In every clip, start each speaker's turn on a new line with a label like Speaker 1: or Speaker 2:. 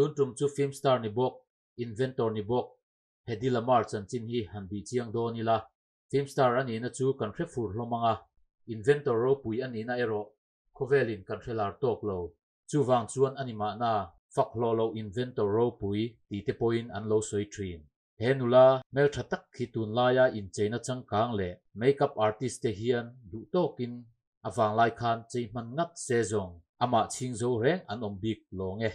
Speaker 1: tun tum chú film star ni bok inventor ni bok hedi lamar chan chin hi han bi chiang do ni la film star chú na chu kan khre fur hlomanga inventor ro pui ani na ero khovelin kan khrelar tok lo chu wang chuan anima na fak lo lo inventor ro pui ti te poin an lo soi trin he nula mel tha tak khi tun la ya in cheina chang kang le makeup artist te hian du tokin awang lai khan chei man ngat sejong ama ching zo reng an om bik lo nge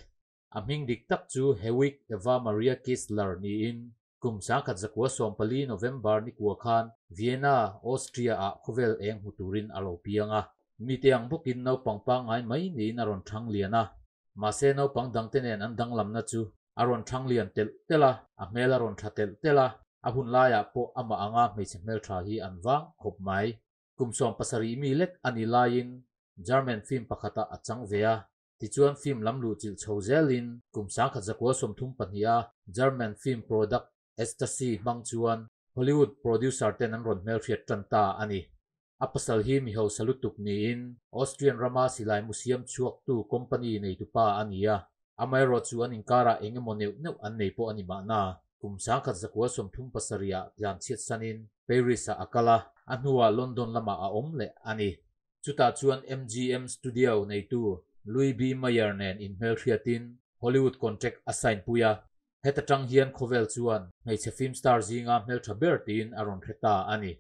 Speaker 1: aming diktak chu hewik eva maria kisler ni in kumsa khat zakwa sompali november ni kwa khan vienna austria a khovel eng huturin alo pianga mitiang bukin no pangpa ngai mai ni na ron thang liana ma se no pang dang te nen an dang lam na chu a ron thang lian tel tela a mel a ron tha tel tela a hun la ya po ama anga me se mel tha hi an wang khop mai kum som pasari mi lek ani lain german film pakhata achang vea ti chuan phim lam lu chil chho zelin kum sa kha zakwa som thum pania german film product ecstasy mang chuan hollywood producer tên an ron mel hriat tan ta ani apasal hi mi ho salutuk ni in austrian rama silai museum chuak tu company nei tu pa ania amai ro chuan inkara engemo neu neu an nei po ani ma na kum sa kha zakwa som thum pasaria yan chiat sanin paris a akala anua london lama a om le ani chuta chuan mgm studio nei tu Louis B. Meyer nen in Melchiatin, Hollywood Contact Assign Puya, het a chang hien kovel zuan, mei se filmstar zinga Melcha Bertin aron kreta ani.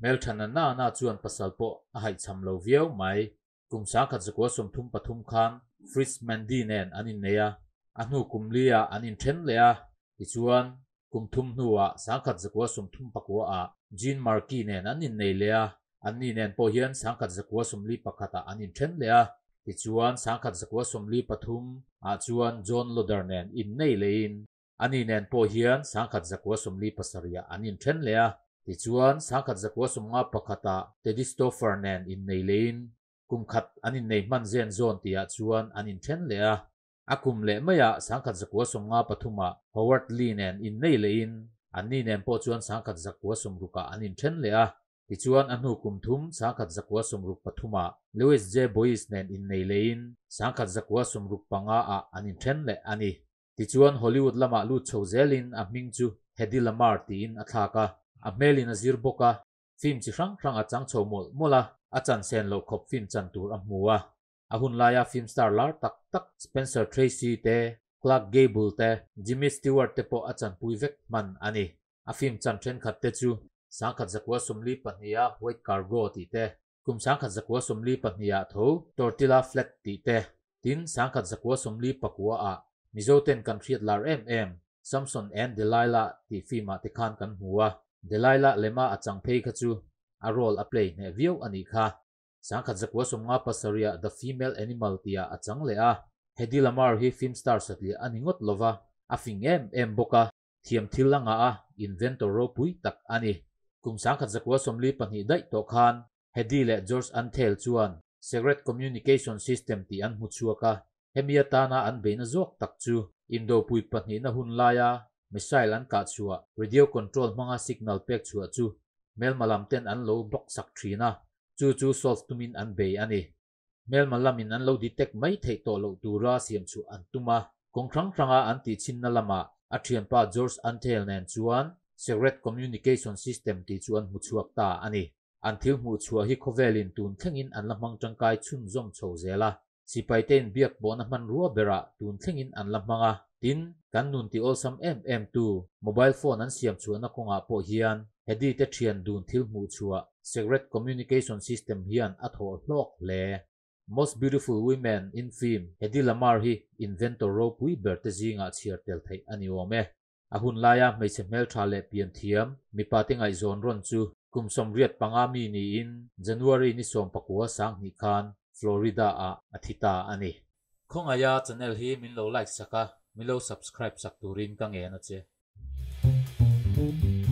Speaker 1: Melcha na na na zuan pasal po ahay cham lo vyeo mai, kum sa ka zikwa som tum patum khan, Fritz Mandy nen anin nea, anu kum lia anin chen lea, i zuan, kum tum nua sa ka zikwa som tum pakwa a, Jean Markey nen anin nei lea, anin nen po hien sa ka zikwa som li pakata anin chen lea, ichuan sangkhat zakwa somli pathum a chuan john lodernen in nei lein ani nen po hian sangkhat zakwa somli pasaria anin then le a ichuan sangkhat zakwa somnga pakhata tedistopher nen in nei lein kumkhat ani nei man zen zon tia chuan anin then le a akum le maya sangkhat zakwa somnga pathuma howard lee nen in nei lein ani nen po chuan sangkhat zakwa somruka anin then le a ti chuan an nu kum thum sangkhat zakua sumruk pathuma louis j boys nen in nei lein sangkhat zakua sumruk panga a anin then le ani ti chuan hollywood lama lu chozelin a ming chu hedi lamar tin a thaka a melin a zir boka phim chi hrang hrang a chang chomol mola a chan sen lo khop phim chan tur a muwa ahun hun laya phim star lar tak tak spencer tracy te clark gable te jimmy stewart te po a chan pui vek man ani a phim chan then khat te chu sáng khát giặc quá sum li bật nia white cargo tì tê cùng sáng khát giặc quá sum li bật nia thấu tortilla flat tì tê tin sáng khát giặc quá sum li bật quá à mizo ten kan khiet lar em em samson and delilah tì phi mà tê khan kan hua delilah lema achang phei kha chu a role a play ne view ani kha sáng khát giặc sum nga pasaria the female animal tia achang le a Hedi Lamar hi film star satli aningot lova afing em em boka thiam thil langa a inventor ro pui tak ani kum sang khat zakwa somli pahni dai to khan hedi le george anthel chuan secret communication system ti an mu chuaka hemia tana an beina zok tak chu indo pui pahni na hun laya missile an ka chua radio control manga signal pek chua chu mel malam ten an lo bok sak thina chu chu solve tumin an be ani mel malam in an lo detect mai thei to lo ra siam chu an tuma kongthrang thranga an ti chin na lama a thian pa george anthel nen chuan secret communication system ti chuan mu chuak ta ani an thil mu chua hi khovelin tun thlengin an lamang tangkai chun zom chho zela sipai ten biak bona man ruwa bera tun thlengin an lamanga tin kan nun ti olsam em em tu mobile phone an siam chuan a konga po hian hedi te thian dun thil mu chua secret communication system hian a thaw hlok le most beautiful women in film hedi lamar hi inventor ro pui bertezinga chiartel thei ani ome a hun laia mai se mel tha le pian thiam mi pating ai zon ron chu kum som riat panga mi ni in january ni som pakua sang ni khan florida a athita ani khong aya channel hi min lo like saka min lo subscribe sak turin kang e na che